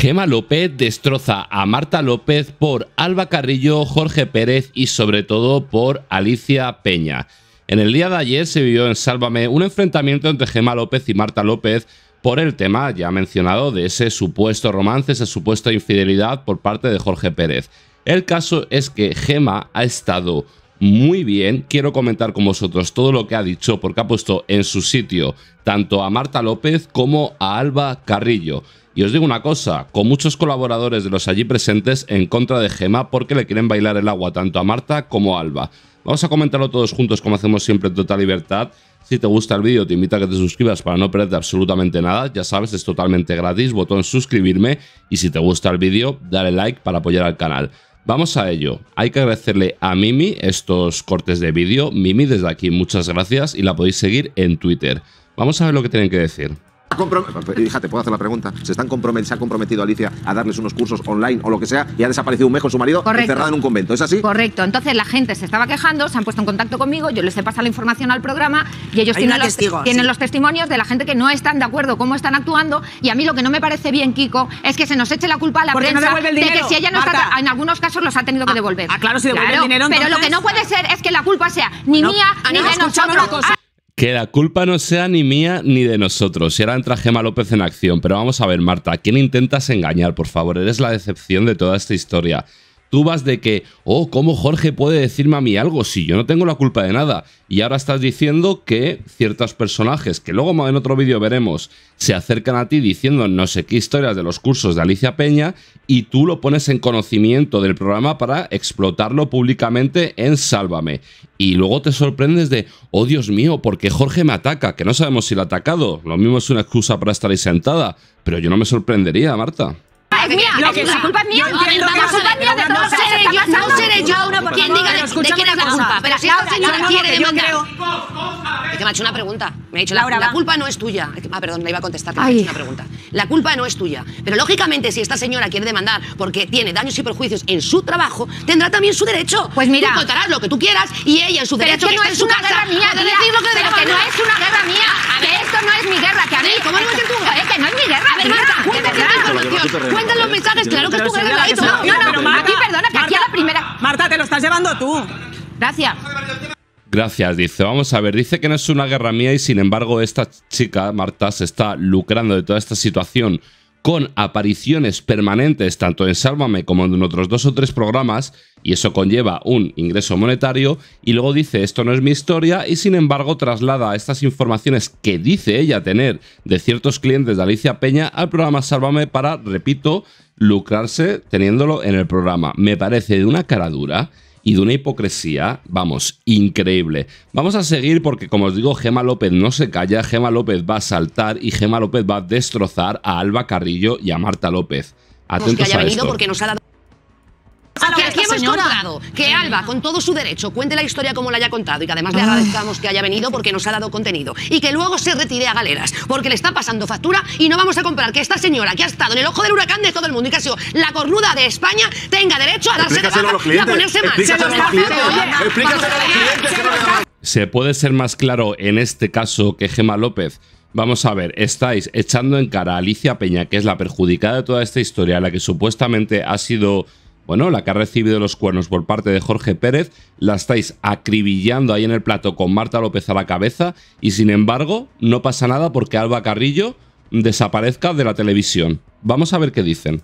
Gema López destroza a Marta López por Alba Carrillo, Jorge Pérez y sobre todo por Alicia Peña. En el día de ayer se vivió en Sálvame un enfrentamiento entre Gema López y Marta López por el tema ya mencionado de ese supuesto romance, esa supuesta infidelidad por parte de Jorge Pérez. El caso es que Gema ha estado muy bien. Quiero comentar con vosotros todo lo que ha dicho porque ha puesto en su sitio tanto a Marta López como a Alba Carrillo. Y os digo una cosa, con muchos colaboradores de los allí presentes en contra de Gema porque le quieren bailar el agua tanto a Marta como a Alba. Vamos a comentarlo todos juntos como hacemos siempre en total libertad. Si te gusta el vídeo te invito a que te suscribas para no perderte absolutamente nada. Ya sabes, es totalmente gratis, botón suscribirme y si te gusta el vídeo dale like para apoyar al canal. Vamos a ello. Hay que agradecerle a Mimi estos cortes de vídeo. Mimi, desde aquí, muchas gracias y la podéis seguir en Twitter. Vamos a ver lo que tienen que decir. Fíjate, eh, puedo hacer la pregunta. ¿Se, están ha comprometido Alicia a darles unos cursos online o lo que sea y ha desaparecido un mes con su marido encerrado encerrada en un convento? ¿Es así? Correcto. Entonces la gente se estaba quejando, se han puesto en contacto conmigo, yo les he pasado la información al programa y ellos tienen, los, testimonios de la gente que no están de acuerdo cómo están actuando y a mí lo que no me parece bien, Kiko, es que se nos eche la culpa a la prensa de que si ella no está... En algunos casos los ha tenido que ah, devolver. Ah, claro, si devuelve el dinero, Pero lo que no puede ser es que la culpa sea ni mía ah, ni de nosotros. Que la culpa no sea ni mía ni de nosotros. Y ahora entra Gema López en acción. Pero vamos a ver, Marta, quién intentas engañar? Por favor, eres la decepción de toda esta historia. Tú vas de que, oh, ¿cómo Jorge puede decirme a mí algo si yo no tengo la culpa de nada? Y ahora estás diciendo que ciertos personajes, que luego en otro vídeo veremos, se acercan a ti diciendo no sé qué historias de los cursos de Alicia Peña y tú lo pones en conocimiento del programa para explotarlo públicamente en Sálvame. Y luego te sorprendes de, oh Dios mío, ¿por qué Jorge me ataca? Que no sabemos si lo ha atacado. Lo mismo es una excusa para estar ahí sentada, pero yo no me sorprendería, Marta la culpa es mía. la culpa es mía de todo lo no seré yo quien diga de quién es la culpa. Pero si esta señora quiere demandar... Es que me ha hecho una pregunta. Me ha dicho, la culpa no es tuya. Ah, perdón, le iba a contestar, que me ha hecho una pregunta. La culpa no es tuya. Pero lógicamente, si esta señora quiere demandar porque tiene daños y perjuicios en su trabajo, tendrá también su derecho. Pues mira. Tú contarás lo que tú quieras y ella en su derecho que, no es una Guerra mía, pero que no es una guerra mía. A ver, claro que es tu granito. no, no, no, aquí perdona, que aquí la primera. Marta, te lo estás llevando tú. Gracias. Gracias, dice. Vamos a ver, dice que no es una guerra mía y sin embargo esta chica, Marta, se está lucrando de toda esta situación con apariciones permanentes tanto en Sálvame como en otros dos o tres programas, y eso conlleva un ingreso monetario, y luego dice esto no es mi historia, y sin embargo traslada estas informaciones que dice ella tener de ciertos clientes de Alicia Peña al programa Sálvame para, repito, lucrarse teniéndolo en el programa. Me parece de una cara dura y de una hipocresía, vamos, increíble. Vamos a seguir porque, como os digo, Gema López no se calla, Gema López va a saltar y Gema López va a destrozar a Alba Carrillo y a Marta López. Atentos a esto. Ah, que aquí hemos contado que Alba, con todo su derecho, cuente la historia como la haya contado y que además le ah. agradezcamos que haya venido porque nos ha dado contenido y que luego se retire a galeras porque le está pasando factura y no vamos a comprar que esta señora que ha estado en el ojo del huracán de todo el mundo y que ha sido la cornuda de España tenga derecho a darse de ponerse Se, se puede ser más claro en este caso que Gema López. Vamos a ver, estáis echando en cara a Alicia Peña, que es la perjudicada de toda esta historia, la que supuestamente ha sido bueno, la que ha recibido los cuernos por parte de Jorge Pérez, la estáis acribillando ahí en el plato con Marta López a la cabeza y sin embargo no pasa nada porque Alba Carrillo desaparezca de la televisión. Vamos a ver qué dicen.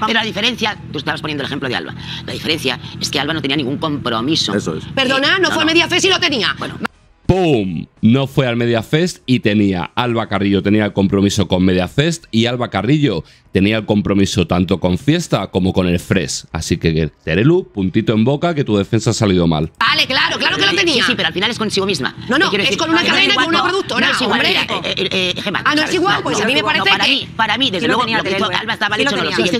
Pero la diferencia, tú estabas poniendo el ejemplo de Alba. La diferencia es que Alba no tenía ningún compromiso. Eso eh, Perdona, no, fue media fe si lo tenía. Bueno. ¡Pum! No fue al MediaFest y tenía Alba Carrillo tenía el compromiso con MediaFest y Alba Carrillo tenía el compromiso tanto con Fiesta como con el Fresh. Así que Terelu, puntito en boca que tu defensa ha salido mal. Vale, claro, claro que lo tenía. Sí, sí pero al final es consigo misma. No, no, es con una cadena, con una producto no es igual, hombre. Eh, eh, eh, ah, no es igual, pues a mí me parece que... para mí, desde luego, lo que Alba estaba hecho no lo siguiente.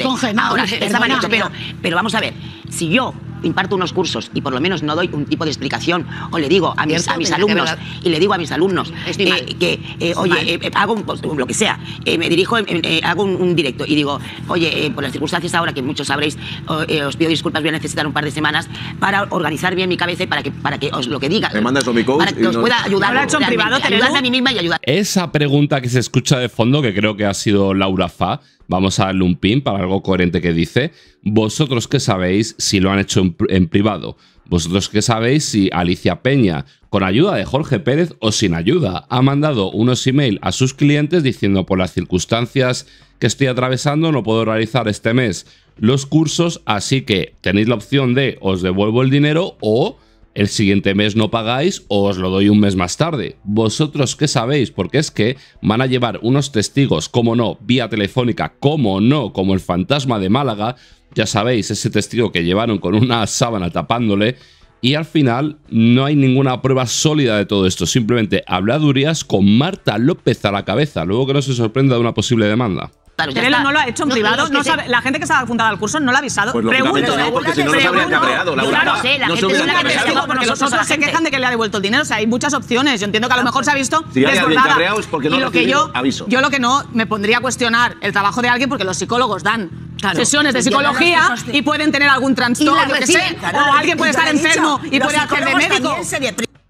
pero vamos a ver, si yo imparto unos cursos y por lo menos no doy un tipo de explicación o le digo a mis, alumnos y le digo a mis alumnos eh, que, eh, oye, eh, hago un, lo que sea, me dirijo, hago un, directo y digo, oye, por las circunstancias ahora que muchos sabréis, os pido disculpas, voy a necesitar un par de semanas para organizar bien mi cabeza y para que, para que os lo que diga, para que os pueda ayudar, a mí misma y ayudar. Esa pregunta que se escucha de fondo, que creo que ha sido Laura Fa, Vamos a darle un pin para algo coherente que dice, vosotros que sabéis si lo han hecho en, privado, vosotros que sabéis si Alicia Peña, con ayuda de Jorge Pérez o sin ayuda, ha mandado unos email a sus clientes diciendo por las circunstancias que estoy atravesando no puedo realizar este mes los cursos, así que tenéis la opción de os devuelvo el dinero o el siguiente mes no pagáis o os lo doy un mes más tarde. Vosotros qué sabéis, porque es que van a llevar unos testigos, como no, vía telefónica, como no, como el fantasma de Málaga, ya sabéis, ese testigo que llevaron con una sábana tapándole, y al final no hay ninguna prueba sólida de todo esto, simplemente habladurías con Marta López a la cabeza, luego que no se sorprenda de una posible demanda. Pero él no lo ha hecho en privado. No sabe, la gente que ha apuntada al curso no lo ha avisado. Pues Pregunto. No, porque ¿eh? si no ha habrían cabreado, Laura. Claro, sé, la gente se la cabreado porque nosotros se quejan de que le ha devuelto el dinero. O sea, hay muchas opciones. Yo entiendo que a lo mejor se ha visto si desbordada. porque no lo que yo, aviso. yo lo que no me pondría a cuestionar el trabajo de alguien porque los psicólogos dan sesiones de psicología y pueden tener algún trastorno, o alguien puede estar enfermo y puede hacer de médico.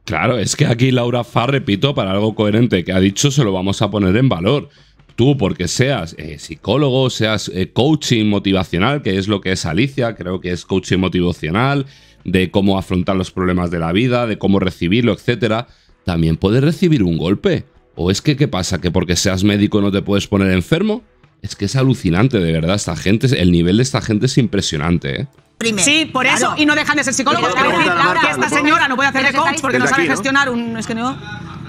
Claro, es que aquí Laura Farr, repito, para algo coherente que ha dicho, se lo vamos a poner en valor tú, porque seas eh, psicólogo, seas eh, coaching motivacional, que es lo que es Alicia, creo que es coaching motivacional, de cómo afrontar los problemas de la vida, de cómo recibirlo, etcétera, también puedes recibir un golpe. ¿O es que qué pasa? ¿Que porque seas médico no te puedes poner enfermo? Es que es alucinante, de verdad. Esta gente, el nivel de esta gente es impresionante, ¿eh? Sí, por eso, y no dejan de ser psicólogos. esta señora no puede hacer coach porque no sabe gestionar un... Es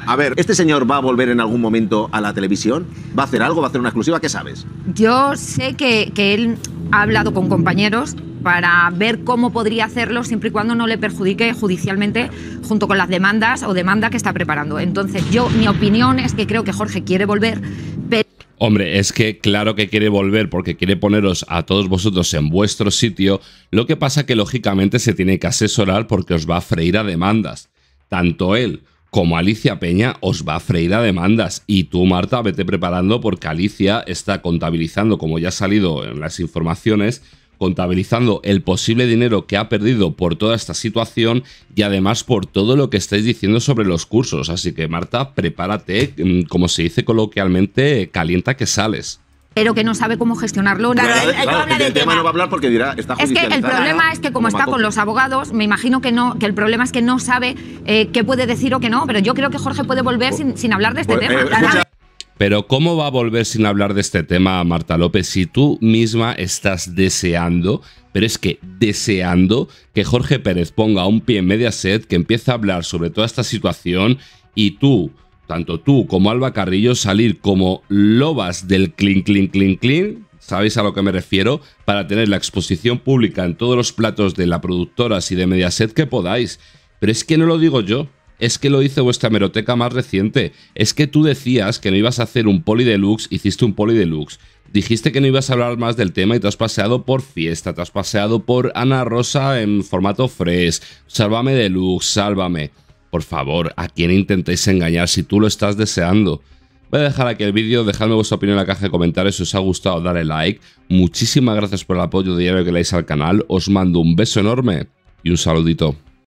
a ver, ¿este señor va a volver en algún momento a la televisión? ¿Va a hacer algo? ¿Va a hacer una exclusiva? ¿Qué sabes? Yo sé que, él ha hablado con compañeros para ver cómo podría hacerlo siempre y cuando no le perjudique judicialmente junto con las demandas o demanda que está preparando. Entonces, yo, mi opinión es que creo que Jorge quiere volver, pero... Hombre, es que claro que quiere volver porque quiere poneros a todos vosotros en vuestro sitio, lo que pasa que lógicamente se tiene que asesorar porque os va a freír a demandas, tanto él como Alicia Peña os va a freír a demandas. Y tú, Marta, vete preparando porque Alicia está contabilizando, como ya ha salido en las informaciones, contabilizando el posible dinero que ha perdido por toda esta situación y además por todo lo que estáis diciendo sobre los cursos. Así que, Marta, prepárate, mm, como se dice coloquialmente, calienta que sales pero que no sabe cómo gestionarlo. Claro, tema. no va a hablar porque dirá, está Es que el problema es que como, está con los abogados, me imagino que no, que el problema es que no sabe eh, qué puede decir o qué no, pero yo creo que Jorge puede volver sin, hablar de este pues, tema. Eh, pero ¿cómo va a volver sin hablar de este tema, Marta López, si tú misma estás deseando, pero es que deseando que Jorge Pérez ponga un pie en media sed que empiece a hablar sobre toda esta situación y tú tanto tú como Alba Carrillo, salir como lobas del clean, clean, clean, clean, sabéis a lo que me refiero, para tener la exposición pública en todos los platos de la productora y de Mediaset que podáis. Pero es que no lo digo yo, es que lo hizo vuestra meroteca más reciente. Es que tú decías que no ibas a hacer un poli deluxe, hiciste un poli deluxe. Dijiste que no ibas a hablar más del tema y te has paseado por fiesta, te has paseado por Ana Rosa en formato fresh, sálvame deluxe, sálvame. Por favor, ¿a quién intentéis engañar si tú lo estás deseando? Voy a dejar aquí el vídeo, dejadme vuestra opinión en la caja de comentarios si os ha gustado, dale like. Muchísimas gracias por el apoyo diario que le al canal, os mando un beso enorme y un saludito.